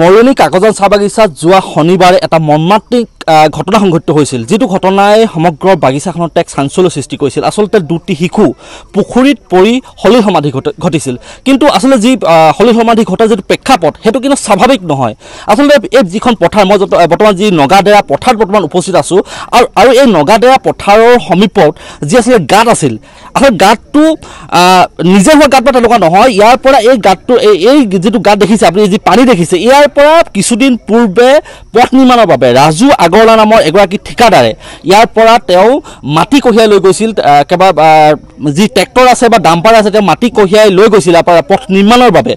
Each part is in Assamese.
মৰণি কাকজন চাহ বাগিচাত যোৱা শনিবাৰে এটা মৰ্মাত্মিক ঘটনা সংঘটিত হৈছিল যিটো ঘটনাই সমগ্ৰ বাগিচাখনত এক চাঞ্চল্য সৃষ্টি কৰিছিল আচলতে দুটি শিশু পুখুৰীত পৰি সলিল সমাধি ঘটিছিল কিন্তু আচলতে যি সলিল সমাধি ঘটা যিটো প্ৰেক্ষাপট সেইটো কিন্তু স্বাভাৱিক নহয় আচলতে এই যিখন পথাৰ মই বৰ্তমান যি নগাডেৰা পথাৰত বৰ্তমান উপস্থিত আছোঁ আৰু আৰু এই নগাডেৰা পথাৰৰ সমীপত যি আচলতে গাঁত আছিল আচলতে গাঁতটো নিজে হোৱা গাঁত বা তেনেকুৱা নহয় ইয়াৰ পৰা এই গাঁতটো এই এই যিটো গাঁত দেখিছে আপুনি যি পানী দেখিছে ইয়াৰ পৰা কিছুদিন পূৰ্বে পথ নিৰ্মাণৰ বাবে ৰাজু আগ সাগৰলা নামৰ এগৰাকী ঠিকাদাৰে ইয়াৰ পৰা তেওঁ মাটি কঢ়িয়াই লৈ গৈছিল কেবা যি ট্ৰেক্টৰ আছে বা ডাম্পাৰ আছে তেওঁ মাটি কঢ়িয়াই লৈ গৈছিল ইয়াৰ পথ নিৰ্মাণৰ বাবে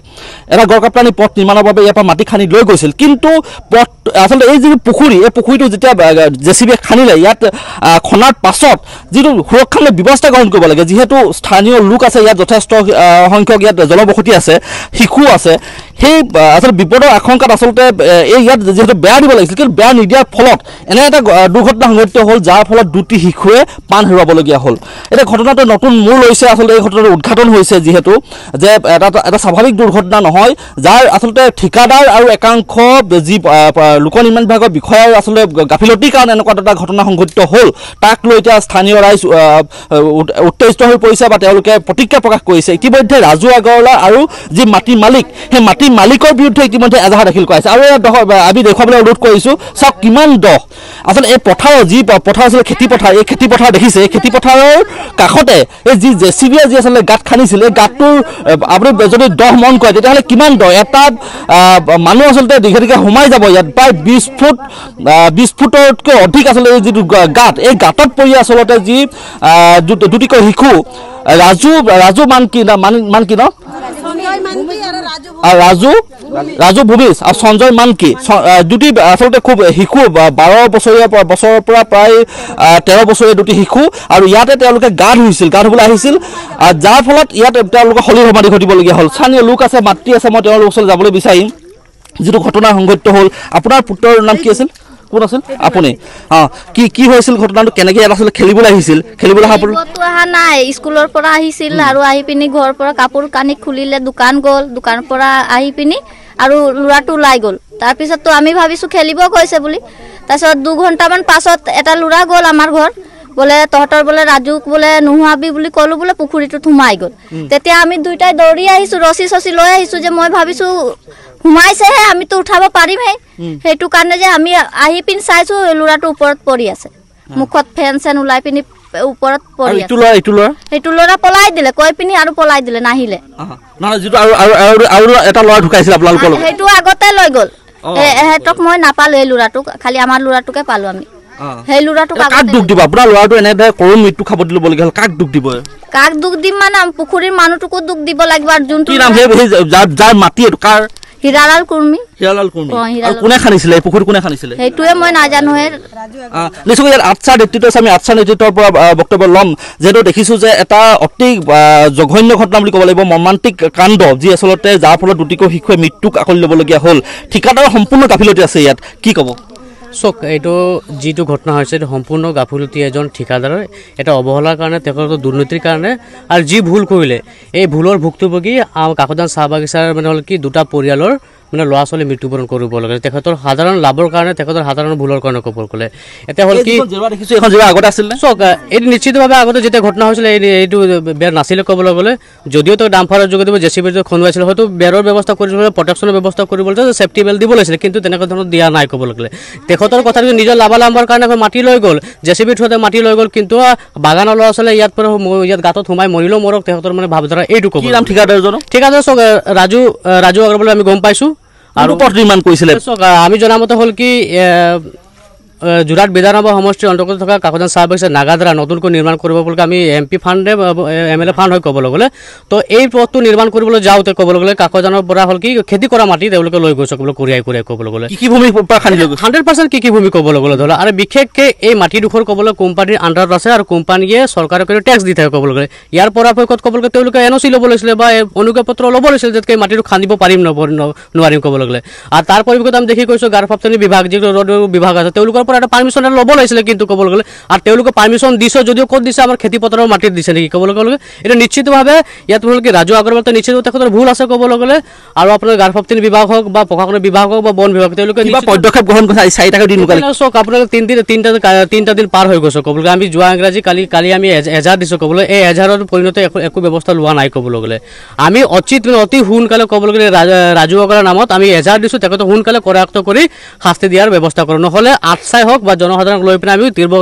এটা গড়কাপ্তানি পথ নিৰ্মাণৰ বাবে ইয়াৰ পৰা মাটি খান্দি লৈ গৈছিল কিন্তু পথ আচলতে এই যিটো পুখুৰী এই পুখুৰীটো যেতিয়া জে চি বিয়ে খান্দিলে ইয়াত খন্দাৰ পাছত যিটো সুৰক্ষালৈ ব্যৱস্থা গ্ৰহণ কৰিব লাগে যিহেতু স্থানীয় লোক আছে ইয়াত যথেষ্ট সংখ্যক ইয়াত জলবসতি আছে শিশু আছে সেই আচলতে বিপদৰ আশংকাত আচলতে এই ইয়াত যিহেতু বেয়া দিব লাগিছিল কিন্তু বেয়া নিদিয়াৰ ফলত এনে এটা দুৰ্ঘটনা সংঘটিত হ'ল যাৰ ফলত দুটি শিশুৱে প্ৰাণ হেৰুৱাবলগীয়া হ'ল এতিয়া ঘটনাটো নতুন মূল লৈছে আচলতে এই ঘটনাটো উদঘাটন হৈছে যিহেতু যে এটা এটা স্বাভাৱিক দুৰ্ঘটনা নহয় যাৰ আচলতে ঠিকাদাৰ আৰু একাংশ যি লোক নিৰ্মাণ বিভাগৰ বিষয়াৰ আচলতে গাফিলতিৰ কাৰণে এনেকুৱা এটা ঘটনা সংঘটিত হ'ল তাক লৈ এতিয়া স্থানীয় ৰাইজ উত্তেজিত হৈ পৰিছে বা তেওঁলোকে প্ৰতিক্ৰিয়া প্ৰকাশ কৰিছে ইতিমধ্যে ৰাজু আগৰৱালা আৰু যি মাটি মালিক সেই মাটি মালিকৰ বিৰুদ্ধে ইতিমধ্যে এজাহাৰ দাখিল কৰা হৈছে আৰু আমি দেখুৱাবলৈ অনুৰোধ কৰিছোঁ চাওক কিমান দ আচলতে এই পথাৰ যি পথাৰ আছিলে খেতিপথাৰ এই খেতিপথাৰ দেখিছে এই খেতিপথাৰৰ কাষতে এই যি জে চি বি যি আচলতে গাঁত খান্দিছিলে গাঁতটোৰ আপুনি যদি দহ মন কয় তেতিয়াহ'লে কিমান দহ এটা মানুহ আচলতে দীঘে দীঘে সোমাই যাব ইয়াত প্ৰায় বিছ ফুট বিছ ফুটতকৈ অধিক আচলতে এই যিটো গাঁত এই গাঁতত পৰি আচলতে যি দুটিকৈ শিশু ৰাজু ৰাজু মানকি মান কি ন ৰাজু ৰাজু ভূমিজ আৰু সঞ্জয় মানকি দুটি আচলতে খুব শিশু বাৰ বছৰীয়া পৰা বছৰৰ পৰা প্ৰায় তেৰ বছৰীয়া দুটি শিশু আৰু ইয়াতে তেওঁলোকে গা ধুইছিল গা ধুবলৈ আহিছিল যাৰ ফলত ইয়াত তেওঁলোকৰ হলিৰ সমাধি ঘটিবলগীয়া হ'ল স্থানীয় লোক আছে মাতৃ আছে মই তেওঁলোকৰ ওচৰলৈ যাবলৈ বিচাৰিম যিটো ঘটনা সংঘটিত হ'ল আপোনাৰ পুত্ৰৰ নাম কি আছিল কত আছিল আপুনি অঁ কি কি হৈছিল ঘটনাটো কেনেকে ইয়াত আছিল খেলিবলৈ আহিছিল খেলিবলৈ অহাটো অহা নাই স্কুলৰ পৰা আহিছিল আৰু আহি পিনি ঘৰৰ পৰা কাপোৰ কানি খুলিলে দোকান গ'ল দোকানৰ পৰা আহি পিনি আৰু ল'ৰাটো ওলাই গ'ল তাৰপিছততো আমি ভাবিছোঁ খেলিব গৈছে বুলি তাৰপিছত দুঘণ্টামান পাছত এটা ল'ৰা গ'ল আমাৰ ঘৰ বোলে তহঁতৰ বোলে ৰাজুক বোলে নোহোৱাবি বুলি ক'লো বোলে পুখুৰীটোত সোমাই গ'ল তেতিয়া আমি দুইটাই দৌৰি আহিছোঁ ৰচি চচি লৈ আহিছোঁ যে মই ভাবিছোঁ সোমাইছেহে আমিতো উঠাব পাৰিম হে সেইটো কাৰণে যে আমি আহি পিনি চাইছো ল'ৰাটো ওপৰত পৰি আছে মুখত ফেন চেন ওলাই পিনি পালো আমি সেই ল'ৰাটো কাক দিব কাক পুখুৰীৰ মানুহটোকো দুখ দিব লাগিব নিশ্চয় নেতৃত্ব আছে আমি আচ্ছা নেতৃত্বৰ পৰা বক্তব্য ল'ম যিহেতু দেখিছোঁ যে এটা অতি জঘন্য ঘটনা বুলি ক'ব লাগিব মৰ্মান্তিক কাণ্ড যি আচলতে যাৰ ফলত দুটিকৈ শিশুৱে মৃত্যুক আঁকলি ল'বলগীয়া হ'ল ঠিকাদাৰ সম্পূৰ্ণ গাফিলতি আছে ইয়াত কি ক'ব চক এইটো যিটো ঘটনা হৈছে এইটো সম্পূৰ্ণ গাফুলতি এজন ঠিকাদাৰৰ এটা অৱহেলাৰ কাৰণে তেখেতৰ দুৰ্নীতিৰ কাৰণে আৰু যি ভুল কৰিলে এই ভুলৰ ভুক্তভোগী কাকোদান চাহ বাগিচাৰ মানে হ'ল কি দুটা পৰিয়ালৰ মানে ল'ৰা ছোৱালী মৃত্যুবৰণ কৰিব লাগে তেখেতৰ সাধাৰণ লাভৰ কাৰণে তেখেতৰ সাধাৰণ ভুলৰ কাৰণে ক'ব গ'লে এতিয়া হ'ল কি আগতে এইটো নিশ্চিতভাৱে আগতে যেতিয়া ঘটনা হৈছিলে এইটো বেৰ নাছিলে ক'বলৈ গ'লে যদিও তেওঁ ডাম্পাৰৰ যোগেদি জে চি বিটো খন্দুৱাইছিলে হয়তো বেৰৰ ব্যৱস্থা কৰিবলৈ প্ৰটেকশ্যনৰ ব্যৱস্থা কৰিবলৈ ছেফটি বেল্ট দিব লাগিছিলে কিন্তু তেনেকুৱা ধৰণৰ দিয়া নাই কব লাগিলে তেখেতৰ কথাটো নিজৰ লাভালাম্বৰ কাৰণে মাটি লৈ গ'ল জে চি বিট হওঁতে মাটি লৈ গ'ল কিন্তু বাগানৰ ল'ৰা ছোৱালীয়ে ইয়াত পৰা ইয়াত গাঁতত সোমাই মৰিলেও মৰক তেখেতৰ মানে ভাবধাৰা এইটো ক'ব ঠিক আছে চাওক ৰাজু ৰাজু আগৰ বোলে আমি গম পাইছোঁ কোনটো পথ নিৰ্মাণ কৰিছিলে আমি জনামতে হ'ল কি যোৰহাট বিধানসভা সমষ্টিৰ অন্তৰ্গত থকা কাকজান চাহ বাগিচা নাগাদ্ৰা নতুনকৈ নিৰ্মাণ কৰিব বুলি আমি এম পি ফাণ্ডে এম এল এ ফাণ্ড হয় ক'বলৈ গ'লে তো এই পথটো নিৰ্মাণ কৰিবলৈ যাওঁতে ক'বলৈ গ'লে কাকজানৰ পৰা হ'ল কি খেতি কৰা মাটি তেওঁলোকে লৈ গৈছে ক'বলৈ কঢ়িয়াই কঢ়িয়াই ক'বলৈ গ'লে কি ভূমি হাণ্ড্ৰেড পাৰ্চেণ্ট কি কি ভূমি ক'বলৈ গ'লে ধৰক আৰু বিশেষকে এই মাটিডোখৰ ক'বলৈ কোম্পানীৰ আণ্ডাৰত আছে আৰু কোম্পানীয়ে চৰকাৰে কৰি টেক্স দি থাকে ক'বলৈ গ'লে ইয়াৰ পৰাপক্ষত ক'বলৈ গ'লে তেওঁলোকে এন অ' চি ল'ব লৈছিলে বা অনুজ্ঞাপত্ৰ ল'ব লৈছিলে যে এই মাটিটো খান্দিব পাৰিম নোৱাৰিম ক'বলৈ গ'লে আৰু তাৰ পৰিৱৰ্তে আমি দেখি কৈছোঁ গাৰ্ফাপ্তনি বিভাগ যিটো বিভাগ আছে তেওঁলোকৰ পৰা এটা পাৰ্মিশ্যন এটা ল'ব লাগিছিলে কিন্তু ক'বলৈ গ'লে আৰু তেওঁলোকে পাৰ্মিশ্যন দিছে যদিও ক'ত দিছে আমাৰ খেতি পথাৰৰ মাটিত দিছে নেকি ক'বলৈ গ'লে এতিয়া নিশ্চিতভাৱে ইয়াত তোমালোকে ৰাজু আগৰৱালতে নিশ্চিত তেখেতৰ ভুল আছে ক'বলৈ গ'লে আৰু আপোনাৰ গাৰ্ভৱতী বিভাগ হওক বা প্ৰশাসনৰ বিভাগ হওক বা বন বিভাগ তেওঁলোকে কিবা পদক্ষেপ গ্ৰহণ কৰিছে চাৰিটাকৈ দিন চাওক আপোনালোকে তিনিদিন তিনিটা তিনিটা দিন পাৰ হৈ গৈছে ক'বলৈ গ'লে আমি যোৱা ইংৰাজী কালি কালি আমি এজাৰ দিছোঁ ক'বলৈ এই এজাৰৰ পৰিণতে একো একো ব্যৱস্থা লোৱা নাই ক'বলৈ গ'লে আমি অতি অতি সোনকালে ক'বলৈ গ'লে ৰাজু আগৰৱালৰ নামত আমি এজাৰ দিছোঁ তেখেতক সোনকালে কৰায়ত্ব কৰি শাস্তি দিয়াৰ ব্যৱস্থা কৰোঁ নহ'লে আঠ সংস্থাই হোক বা জনসাধাৰণক লৈ পিনে আমি তীব্র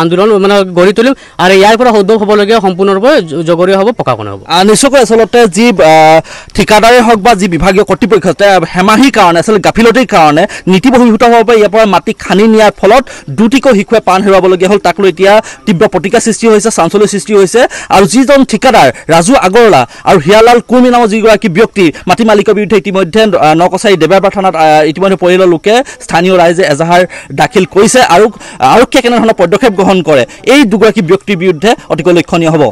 আন্দোলন মানে গঢ়ি তুলিম আর ইয়ার উদ্যোগ হবলগে সম্পূর্ণরূপে জগরীয় হব পকাকনে হব নিশ্চয়কৈ আচলতে যি ঠিকাদাৰে হওক বা যি বিভাগীয় কৰ্তৃপক্ষ হেমাহি কাৰণে আচলতে গাফিলতিৰ কাৰণে নীতি বহিভূত হ'ব পাৰে ইয়াৰ পৰা মাটি খানি নিয়াৰ ফলত দুটিকৈ শিশুৱে প্ৰাণ হেৰুৱাবলগীয়া হল তাক লৈ এতিয়া তীব্ৰ প্ৰতিকাৰ সৃষ্টি হৈছে চাঞ্চল্য সৃষ্টি হৈছে আৰু যিজন ঠিকাদাৰ ৰাজু আগৰৱালা আৰু হিয়ালাল কুমি নামৰ যিগৰাকী ব্যক্তি মাটি মালিকৰ বিৰুদ্ধে ইতিমধ্যে নকছাৰী দেৱাৰপাৰ থানাত ইতিমধ্যে পৰিয়ালৰ লোকে স্থানীয় ৰাইজে এজাহাৰ দাখিল কৰিছে কৰিছে আৰু আৰক্ষীয়ে কেনেধৰণৰ পদক্ষেপ গ্ৰহণ কৰে এই দুগৰাকী ব্যক্তিৰ বিৰুদ্ধে অতিকৈ লক্ষণীয় হ'ব